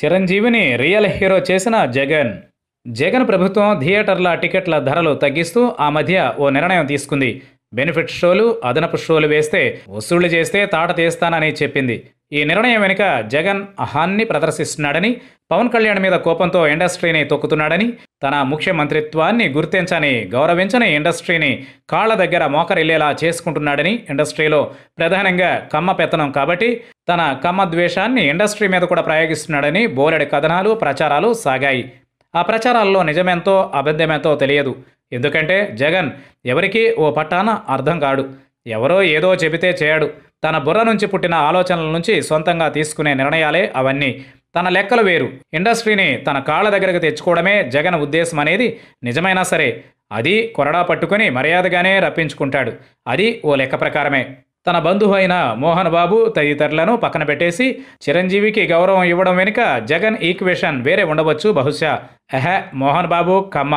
చిరంజీవిని real hero చేసిన జగన్ జగన్ ప్రభుత్వం థియేటర్ల టికెట్ల ధరలు తగ్గిస్తూ ఆ మధ్య ఓ నిర్ణయం తీసుకుంది బెనిఫిట్ షోలు అదనపు షోలు వేస్తే వసూళ్లు చేస్తే తాట తీస్తానని చెప్పింది ఈ నిర్ణయం వెనుక జగన్ అహాన్ని ప్రదర్శిస్తున్నాడని పవన్ కళ్యాణ్ మీద కోపంతో ఇండస్ట్రీని తొక్కుతున్నాడని తన ముఖ్యమంత్రిత్వాన్ని గుర్తించని గౌరవించని ఇండస్ట్రీని కాళ్ల దగ్గర మోకరిల్లేలా చేసుకుంటున్నాడని ఇండస్ట్రీలో ప్రధానంగా కమ్మ పెత్తనం కాబట్టి తన కమ్మద్వేషాన్ని ఇండస్ట్రీ మీద కూడా ప్రయోగిస్తున్నాడని బోలెడు కథనాలు ప్రచారాలు సాగాయి ఆ ప్రచారాల్లో నిజమెంతో అబద్ధమెంతో తెలియదు ఎందుకంటే జగన్ ఎవరికీ ఓ పట్టాన అర్థం కాడు ఎవరో ఏదో చెబితే చేయడు తన బుర్ర నుంచి పుట్టిన ఆలోచనల నుంచి సొంతంగా తీసుకునే నిర్ణయాలే అవన్నీ తన లెక్కలు వేరు ఇండస్ట్రీని తన కాళ్ళ దగ్గరకు తెచ్చుకోవడమే జగన్ ఉద్దేశం అనేది నిజమైనా సరే అది కొరడా పట్టుకుని మర్యాదగానే రప్పించుకుంటాడు అది ఓ లెక్క ప్రకారమే తన బంధువు అయిన మోహన్ బాబు తదితరులను పక్కన పెట్టేసి చిరంజీవికి గౌరవం ఇవ్వడం వెనుక జగన్ ఈక్వేషన్ వేరే ఉండవచ్చు బహుశా ఎహె మోహన్ బాబు కమ్మ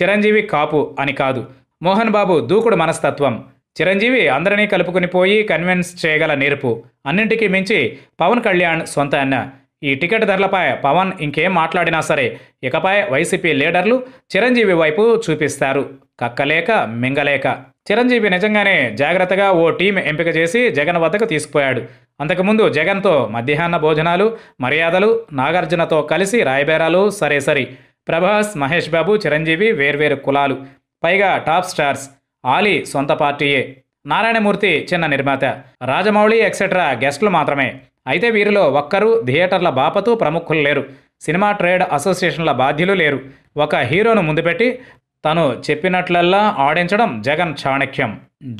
చిరంజీవి కాపు అని కాదు మోహన్ బాబు దూకుడు మనస్తత్వం చిరంజీవి అందరినీ కలుపుకుని పోయి కన్విన్స్ చేయగల నేర్పు అన్నింటికీ మించి పవన్ కళ్యాణ్ సొంత అన్న ఈ టికెట్ ధరలపై పవన్ ఇంకేం మాట్లాడినా సరే ఇకపై వైసీపీ లీడర్లు చిరంజీవి వైపు చూపిస్తారు కక్కలేక మింగలేక చిరంజీవి నిజంగానే జాగ్రత్తగా ఓ టీం ఎంపిక చేసి జగన్ వద్దకు తీసుకుపోయాడు అంతకుముందు జగన్తో మధ్యాహ్న భోజనాలు మర్యాదలు నాగార్జునతో కలిసి రాయబేరాలు సరే సరి ప్రభాస్ మహేష్ బాబు చిరంజీవి వేర్వేరు కులాలు పైగా టాప్ స్టార్స్ ఆలీ సొంత పార్టీయే నారాయణమూర్తి చిన్న నిర్మాత రాజమౌళి ఎక్సెట్రా గెస్టులు మాత్రమే అయితే వీరిలో ఒక్కరూ థియేటర్ల బాపతు ప్రముఖులు లేరు సినిమా ట్రేడ్ అసోసియేషన్ల బాధ్యులు లేరు ఒక హీరోను ముందుపెట్టి తను చెప్పినట్లల్లా ఆడించడం జగన్ చాణక్యం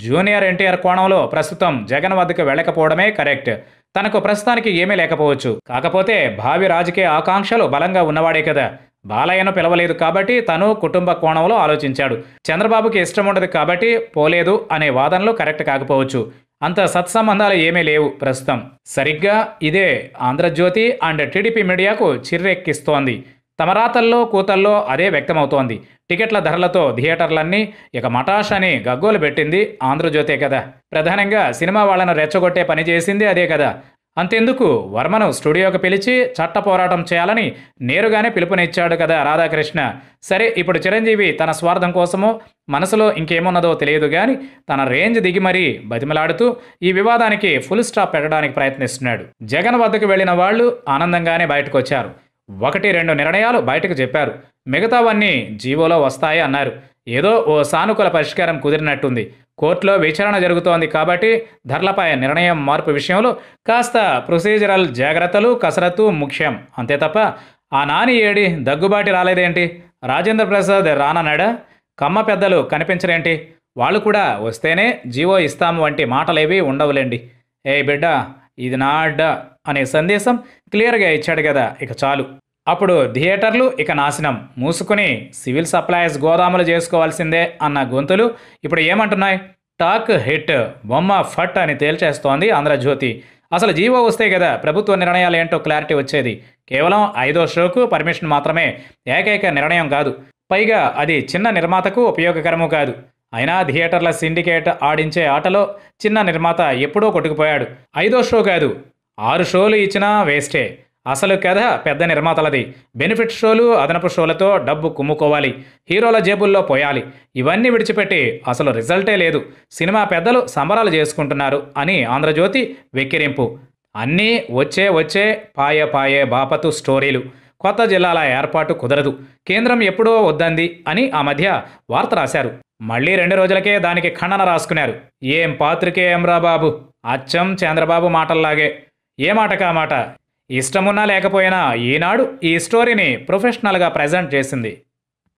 జూనియర్ ఎన్టీఆర్ కోణంలో ప్రస్తుతం జగన్ వద్దకు వెళ్ళకపోవడమే కరెక్ట్ తనకు ప్రస్తుతానికి ఏమీ లేకపోవచ్చు కాకపోతే భావి రాజకీయ ఆకాంక్షలు బలంగా ఉన్నవాడే కదా బాలయ్యను పిలవలేదు కాబట్టి తను కుటుంబ కోణంలో ఆలోచించాడు చంద్రబాబుకి ఇష్టం ఉండదు కాబట్టి పోలేదు అనే వాదనలు కరెక్ట్ కాకపోవచ్చు అంత సత్సంబంధాలు ఏమీ లేవు ప్రస్తుతం సరిగ్గా ఇదే ఆంధ్రజ్యోతి అండ్ టీడీపీ మీడియాకు చిర్రెక్కిస్తోంది తమరాతల్లో కూతల్లో అదే వ్యక్తమవుతోంది టికెట్ల ధరలతో థియేటర్లన్నీ ఇక మటాష్ అని గగ్గోలు పెట్టింది ఆంధ్రజ్యోతే కదా ప్రధానంగా సినిమా వాళ్ళను రెచ్చగొట్టే పని చేసింది అదే కదా అంతెందుకు వర్మను స్టూడియోకి పిలిచి చట్ట పోరాటం చేయాలని నేరుగానే పిలుపునిచ్చాడు కదా రాధాకృష్ణ సరే ఇప్పుడు చిరంజీవి తన స్వార్థం కోసమో మనసులో ఇంకేమున్నదో తెలియదు కానీ తన రేంజ్ దిగి మరీ బతిమలాడుతూ ఈ వివాదానికి ఫుల్ స్టాప్ పెట్టడానికి ప్రయత్నిస్తున్నాడు జగన్ వద్దకు వెళ్ళిన వాళ్ళు ఆనందంగానే బయటకు వచ్చారు ఒకటి రెండు నిర్ణయాలు బయటకు చెప్పారు మిగతావన్నీ జీవోలో వస్తాయి అన్నారు ఏదో ఓ సానుకూల పరిష్కారం కుదిరినట్టుంది కోర్టులో విచారణ జరుగుతోంది కాబట్టి ధరలపై నిర్ణయం మార్పు విషయంలో కాస్త ప్రొసీజరల్ జాగ్రత్తలు కసరత్తు ముఖ్యం అంతే తప్ప ఆ నాని ఏడి దగ్గుబాటి రాలేదేంటి రాజేంద్ర ప్రసాద్ రానన్నాడా కమ్మ పెద్దలు కనిపించరేంటి వాళ్ళు కూడా వస్తేనే జీవో ఇస్తాము వంటి మాటలేవి ఉండవులేండి ఏ బిడ్డ ఇది నా అనే సందేశం క్లియర్గా ఇచ్చాడు కదా ఇక చాలు అప్పుడు థియేటర్లు ఇక నాశనం మూసుకుని సివిల్ సప్లైస్ గోదాములు చేసుకోవాల్సిందే అన్న గొంతులు ఇప్పుడు ఏమంటున్నాయి టాక్ హిట్ బొమ్మ ఫట్ అని తేల్చేస్తోంది ఆంధ్రజ్యోతి అసలు జీవో వస్తే కదా ప్రభుత్వ నిర్ణయాలు ఏంటో క్లారిటీ వచ్చేది కేవలం ఐదో షోకు పర్మిషన్ మాత్రమే ఏకైక నిర్ణయం కాదు పైగా అది చిన్న నిర్మాతకు ఉపయోగకరము కాదు అయినా థియేటర్ల సిండికేట్ ఆడించే ఆటలో చిన్న నిర్మాత ఎప్పుడో కొట్టుకుపోయాడు ఐదో షో కాదు ఆరు షోలు ఇచ్చినా వేస్టే అసలు కథ పెద్ద నిర్మాతలది బెనిఫిట్ షోలు అదనపు షోలతో డబ్బు కుమ్ముకోవాలి హీరోల జేబుల్లో పోయాలి ఇవన్నీ విడిచిపెట్టి అసలు రిజల్టే లేదు సినిమా పెద్దలు సంబరాలు చేసుకుంటున్నారు అని ఆంధ్రజ్యోతి వెక్కిరింపు అన్నీ వచ్చే వచ్చే పాయే పాయే బాపతు స్టోరీలు కొత్త జిల్లాల ఏర్పాటు కుదరదు కేంద్రం ఎప్పుడో వద్దంది అని ఆ మధ్య వార్త రాశారు మళ్ళీ రెండు రోజులకే దానికి ఖండన రాసుకున్నారు ఏం పాత్రికేయం రా బాబు అచ్చం చంద్రబాబు మాటల్లాగే ఏ మాట కా మాట ఇష్టమున్నా లేకపోయినా ఈనాడు ఈ స్టోరీని ప్రొఫెషనల్గా ప్రజెంట్ చేసింది